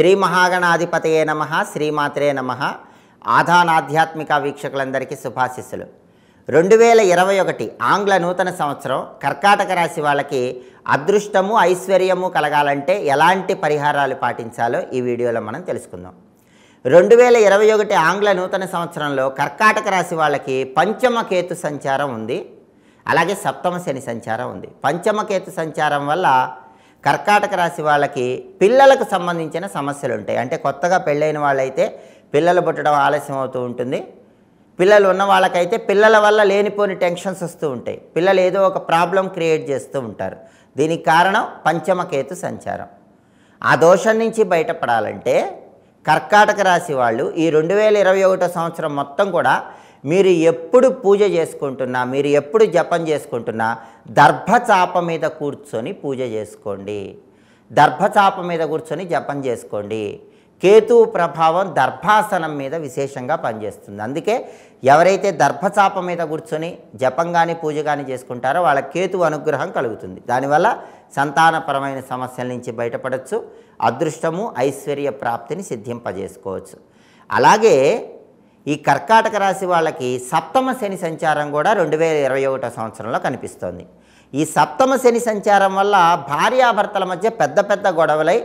శ్రీ మహాగణాధిపతయే నమ శ్రీమాత్రే నమ ఆధ్యాత్మిక వీక్షకులందరికీ శుభాశిస్సులు రెండు వేల ఇరవై ఒకటి ఆంగ్ల నూతన సంవత్సరం కర్కాటక రాశి వాళ్ళకి అదృష్టము ఐశ్వర్యము కలగాలంటే ఎలాంటి పరిహారాలు పాటించాలో ఈ వీడియోలో మనం తెలుసుకుందాం రెండు వేల ఇరవై ఒకటి ఆంగ్ల నూతన సంవత్సరంలో కర్కాటక రాశి వాళ్ళకి పంచమ కేతు సంచారం ఉంది అలాగే సప్తమ శని సంచారం ఉంది పంచమ కేతు సంచారం వల్ల కర్కాటక రాశి వాళ్ళకి పిల్లలకు సంబంధించిన సమస్యలు ఉంటాయి అంటే కొత్తగా పెళ్ళైన వాళ్ళైతే పిల్లలు పుట్టడం ఆలస్యం అవుతూ ఉంటుంది పిల్లలు ఉన్న వాళ్ళకైతే పిల్లల వల్ల లేనిపోని టెన్షన్స్ వస్తూ ఉంటాయి పిల్లలు ఏదో ఒక ప్రాబ్లం క్రియేట్ చేస్తూ ఉంటారు దీనికి కారణం పంచమకేతు సంచారం ఆ దోషం నుంచి బయటపడాలంటే కర్కాటక రాశి వాళ్ళు ఈ రెండు వేల ఇరవై ఒకటో సంవత్సరం మొత్తం కూడా మీరు ఎప్పుడు పూజ చేసుకుంటున్నా మీరు ఎప్పుడు జపం చేసుకుంటున్నా దర్భచాప మీద కూర్చొని పూజ చేసుకోండి దర్భచాప మీద కూర్చొని జపం చేసుకోండి కేతు ప్రభావం దర్భాసనం మీద విశేషంగా పనిచేస్తుంది అందుకే ఎవరైతే దర్భచాప మీద కూర్చొని జపం కానీ పూజ కానీ చేసుకుంటారో వాళ్ళ కేతు అనుగ్రహం కలుగుతుంది దానివల్ల సంతానపరమైన సమస్యల నుంచి బయటపడవచ్చు అదృష్టము ఐశ్వర్య ప్రాప్తిని సిద్ధింపజేసుకోవచ్చు అలాగే ఈ కర్కాటక రాశి వాళ్ళకి సప్తమ శని సంచారం కూడా రెండు వేల ఇరవై ఒకటో సంవత్సరంలో కనిపిస్తోంది ఈ సప్తమ శని సంచారం వల్ల భార్యాభర్తల మధ్య పెద్ద పెద్ద గొడవలై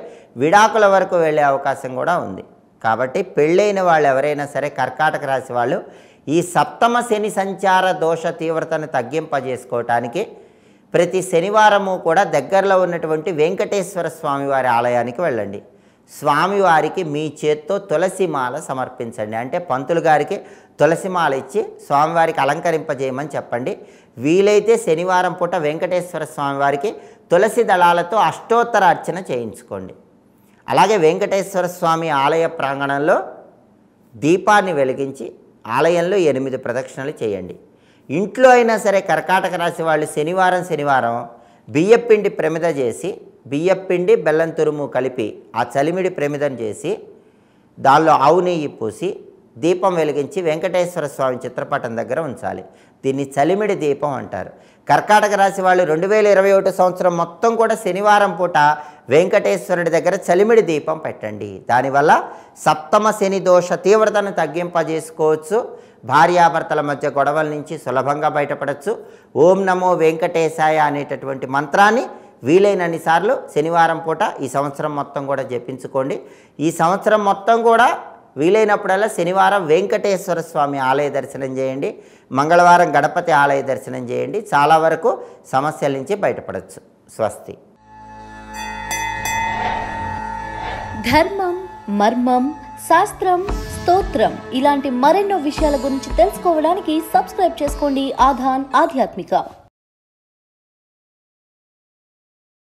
విడాకుల వరకు వెళ్ళే అవకాశం కూడా ఉంది కాబట్టి పెళ్ళైన వాళ్ళు ఎవరైనా సరే కర్కాటక రాశి వాళ్ళు ఈ సప్తమ శని సంచార దోష తీవ్రతను తగ్గింపజేసుకోవటానికి ప్రతి శనివారము కూడా దగ్గరలో ఉన్నటువంటి వెంకటేశ్వర స్వామివారి ఆలయానికి వెళ్ళండి స్వామివారికి మీ చేత్తో తులసిమాల సమర్పించండి అంటే పంతులు గారికి తులసిమాల ఇచ్చి స్వామివారికి అలంకరింపజేయమని చెప్పండి వీలైతే శనివారం పూట వెంకటేశ్వర స్వామివారికి తులసి దళాలతో అష్టోత్తర అర్చన చేయించుకోండి అలాగే వెంకటేశ్వర స్వామి ఆలయ ప్రాంగణంలో దీపాన్ని వెలిగించి ఆలయంలో ఎనిమిది ప్రదక్షిణలు చేయండి ఇంట్లో అయినా సరే కర్కాటక రాశి వాళ్ళు శనివారం శనివారం బియ్యపిండి ప్రమిద చేసి బియ్యపిండి బెల్లం తురుము కలిపి ఆ చలిమిడి ప్రమిదం చేసి దానిలో ఆవు నెయ్యి పూసి దీపం వెలిగించి వెంకటేశ్వర స్వామి చిత్రపటం దగ్గర ఉంచాలి దీన్ని చలిమిడి దీపం అంటారు కర్కాటక రాశి వాళ్ళు రెండు వేల ఇరవై ఒకటి సంవత్సరం మొత్తం కూడా శనివారం పూట వెంకటేశ్వరుడి దగ్గర చలిమిడి దీపం పెట్టండి దానివల్ల సప్తమ శని దోష తీవ్రతను తగ్గింపజేసుకోవచ్చు భార్యాభర్తల మధ్య గొడవల నుంచి సులభంగా బయటపడవచ్చు ఓం నమో వెంకటేశాయ అనేటటువంటి మంత్రాన్ని వీలైనన్ని సార్లు శనివారం పూట ఈ సంవత్సరం మొత్తం కూడా జపించుకోండి ఈ సంవత్సరం మొత్తం కూడా వీలైనప్పుడల్లా శనివారం వెంకటేశ్వర స్వామి ఆలయ దర్శనం చేయండి మంగళవారం గణపతి ఆలయ దర్శనం చేయండి చాలా వరకు సమస్యల నుంచి బయటపడవచ్చు స్వస్తి ధర్మం మర్మం శాస్త్రం స్తోత్రం ఇలాంటి మరెన్నో విషయాల గురించి తెలుసుకోవడానికి సబ్స్క్రైబ్ చేసుకోండి ఆధాన్ ఆధ్యాత్మిక